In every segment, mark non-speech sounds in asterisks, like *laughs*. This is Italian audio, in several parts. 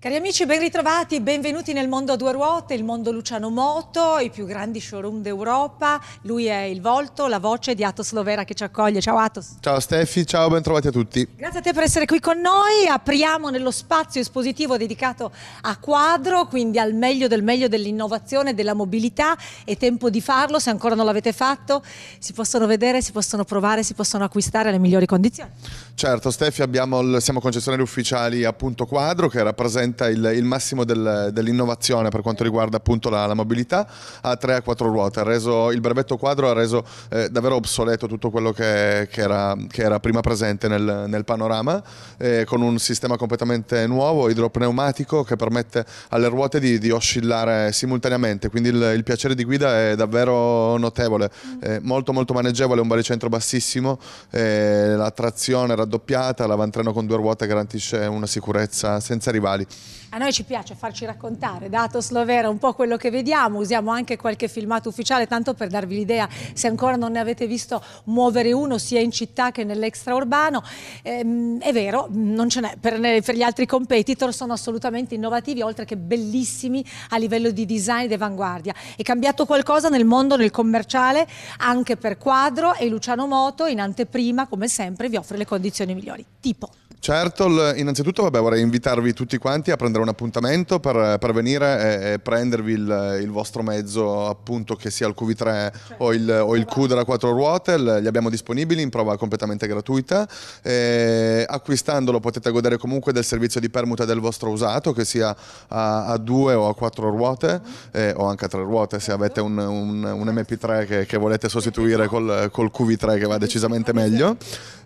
Cari amici, ben ritrovati, benvenuti nel mondo a due ruote, il mondo Luciano Moto, i più grandi showroom d'Europa. Lui è il volto, la voce di Atos Lovera che ci accoglie. Ciao Atos. Ciao Steffi, ciao, ben trovati a tutti. Grazie a te per essere qui con noi. Apriamo nello spazio espositivo dedicato a quadro, quindi al meglio del meglio dell'innovazione, della mobilità. È tempo di farlo, se ancora non l'avete fatto, si possono vedere, si possono provare, si possono acquistare alle migliori condizioni. Certo, Steffi, abbiamo, siamo concessionari ufficiali appunto quadro che rappresenta diventa il, il massimo del, dell'innovazione per quanto riguarda appunto la, la mobilità a 3 a 4 ruote. Reso, il brevetto quadro ha reso eh, davvero obsoleto tutto quello che, che, era, che era, prima presente nel, nel panorama, eh, con un sistema completamente nuovo, idropneumatico, che permette alle ruote di, di oscillare simultaneamente. Quindi il, il, piacere di guida è davvero notevole, eh, molto molto maneggevole, un baricentro bassissimo, eh, la trazione raddoppiata, l'avantreno con due ruote garantisce una sicurezza senza rivali. A noi ci piace farci raccontare dato Atos un po' quello che vediamo, usiamo anche qualche filmato ufficiale tanto per darvi l'idea se ancora non ne avete visto muovere uno sia in città che nell'extraurbano. Ehm, è vero, non ce n'è, per, per, gli altri competitor sono assolutamente innovativi oltre che bellissimi a livello di design ed avanguardia. È cambiato qualcosa nel mondo, nel commerciale, anche per quadro e Luciano Moto in anteprima come sempre vi offre le condizioni migliori. Tipo. Certo, innanzitutto vabbè, vorrei invitarvi tutti quanti a prendere un appuntamento per, per venire e, e prendervi il, il, vostro mezzo, appunto che sia il QV3 cioè, o, il, o il, Q della quattro ruote, li abbiamo disponibili in prova completamente gratuita. E, acquistandolo potete godere comunque del servizio di permuta del vostro usato, che sia a, a due o a quattro ruote eh, o anche a tre ruote se avete un, un, un MP3 che, che, volete sostituire col, col QV3 che va decisamente meglio.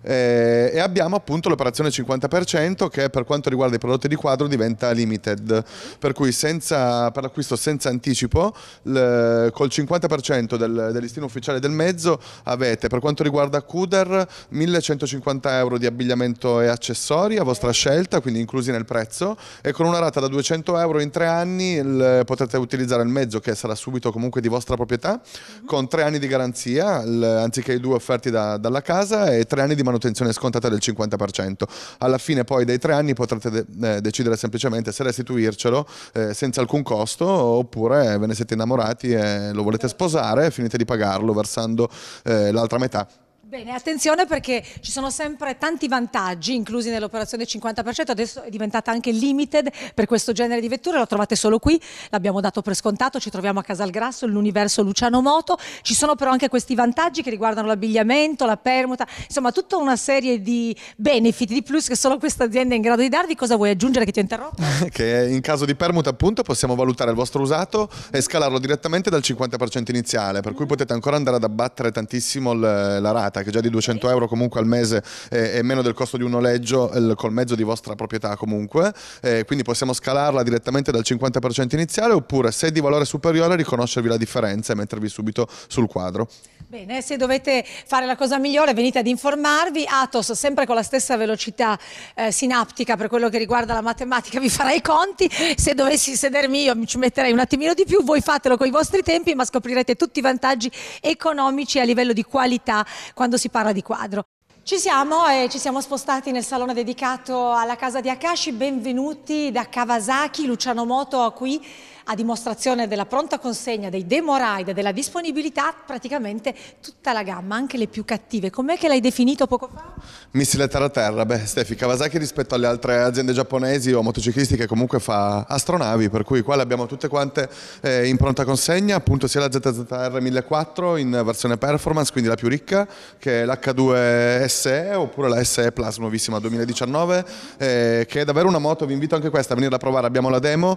E, e abbiamo appunto l'operazione 50 50% che per quanto riguarda i prodotti di quadro diventa limited, per cui senza, per l'acquisto senza anticipo le, col 50% del, del listino ufficiale del mezzo avete per quanto riguarda Cuder 1150 euro di abbigliamento e accessori a vostra scelta, quindi inclusi nel prezzo e con una rata da 200 euro in tre anni il, potete utilizzare il mezzo che sarà subito comunque di vostra proprietà con tre anni di garanzia il, anziché i due offerti da, dalla casa e tre anni di manutenzione scontata del 50% alla fine poi dei tre anni potrete de- eh, decidere semplicemente se restituircelo eh, senza alcun costo oppure ve ne siete innamorati e lo volete sposare e finite di pagarlo versando eh, l'altra metà Bene, attenzione perché ci sono sempre tanti vantaggi inclusi nell'operazione 50%, adesso è diventata anche limited per questo genere di vetture, lo trovate solo qui, l'abbiamo dato per scontato, ci troviamo a Casalgrasso, l'universo Luciano Moto, ci sono però anche questi vantaggi che riguardano l'abbigliamento, la permuta, insomma tutta una serie di benefit, di plus che solo questa azienda è in grado di darvi, cosa vuoi aggiungere che ti ho interrotto? *laughs* che in caso di permuta appunto possiamo valutare il vostro usato e scalarlo direttamente dal 50% iniziale, per cui potete ancora andare ad abbattere tantissimo la rata che già di 200 euro comunque al mese è, è meno del costo di un noleggio il, col mezzo di vostra proprietà comunque, eh, quindi possiamo scalarla direttamente dal 50% iniziale oppure se è di valore superiore riconoscervi la differenza e mettervi subito sul quadro. Bene, se dovete fare la cosa migliore venite ad informarvi, Atos sempre con la stessa velocità eh, sinaptica per quello che riguarda la matematica vi farà i conti, se dovessi sedermi io mi ci metterei un attimino di più, voi fatelo con i vostri tempi ma scoprirete tutti i vantaggi economici a livello di qualità quando quando si parla di quadro. Ci siamo e ci siamo spostati nel salone dedicato alla casa di Akashi, benvenuti da Kawasaki, Luciano Moto qui a dimostrazione della pronta consegna dei demo ride della disponibilità praticamente tutta la gamma, anche le più cattive. Com'è che l'hai definito poco fa? Missile terra-terra, beh Stefi, Kawasaki rispetto alle altre aziende giapponesi o motociclistiche comunque fa astronavi, per cui qua le abbiamo tutte quante eh, in pronta consegna, appunto sia la ZZR 1004 in versione performance, quindi la più ricca, che l'H2S SE oppure la SE Plus nuovissima 2019 eh, che è davvero una moto, vi invito anche questa a venirla a provare, abbiamo la demo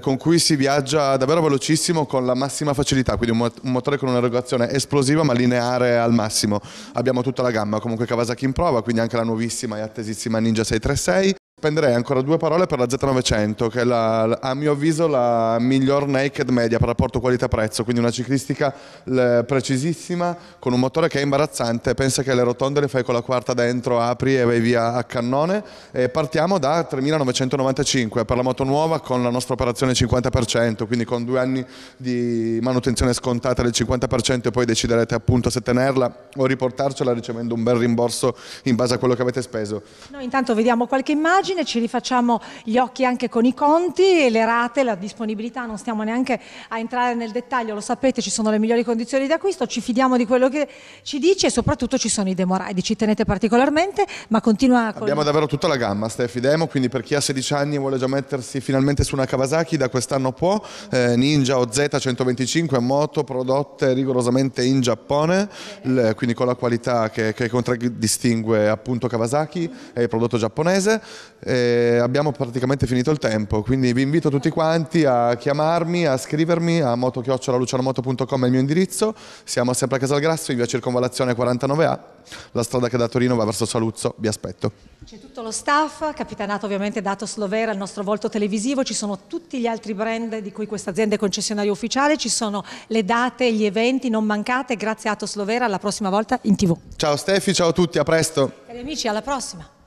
con cui si viaggia davvero velocissimo con la massima facilità, quindi un, un motore con un'erogazione esplosiva ma lineare al massimo, abbiamo tutta la gamma, comunque Kawasaki in prova, quindi anche la nuovissima e attesissima Ninja 636 Spenderei ancora due parole per la Z900, che è la, a mio avviso la miglior naked media per rapporto qualità-prezzo, quindi una ciclistica precisissima, con un motore che è imbarazzante, pensa che le rotonde le fai con la quarta dentro, apri e vai via a cannone. E partiamo da 3.995 per la moto nuova con la nostra operazione 50%, quindi con due anni di manutenzione scontata del 50% e poi deciderete appunto se tenerla o riportarcela ricevendo un bel rimborso in base a quello che avete speso. Noi intanto vediamo qualche immagine pagine, ci rifacciamo gli occhi anche con i conti, le rate, la disponibilità, non stiamo neanche a entrare nel dettaglio, lo sapete, ci sono le migliori condizioni di acquisto, ci fidiamo di quello che ci dice e soprattutto ci sono i demoraidici, ci tenete particolarmente, ma continua... Con... Abbiamo davvero tutta la gamma, Steffi Demo, quindi per chi ha 16 anni e vuole già mettersi finalmente su una Kawasaki, da quest'anno può, eh, Ninja OZ 125, moto prodotte rigorosamente in Giappone, le, quindi con la qualità che, che contraddistingue appunto Kawasaki, è il prodotto giapponese, eh, abbiamo praticamente finito il tempo, quindi vi invito tutti quanti a chiamarmi, a scrivermi a motochiocciolalucianomoto.com è il mio indirizzo, siamo sempre a Casalgrasso in via Circonvalazione 49A, la strada che da Torino va verso Saluzzo, vi aspetto. C'è tutto lo staff, capitanato ovviamente da Atos Lovera, il nostro volto televisivo, ci sono tutti gli altri brand di cui questa azienda è concessionaria ufficiale, ci sono le date, gli eventi, non mancate, grazie a Atos Lovera, alla prossima volta in tv. Ciao Steffi, ciao a tutti, a presto. Cari amici, alla prossima.